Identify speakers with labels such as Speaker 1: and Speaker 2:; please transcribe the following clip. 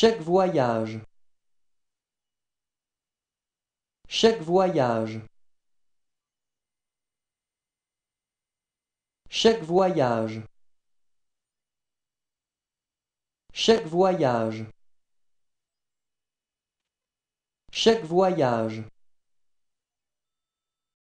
Speaker 1: Chaque voyage. Chaque voyage. Chaque voyage. Chaque voyage. Chaque voyage.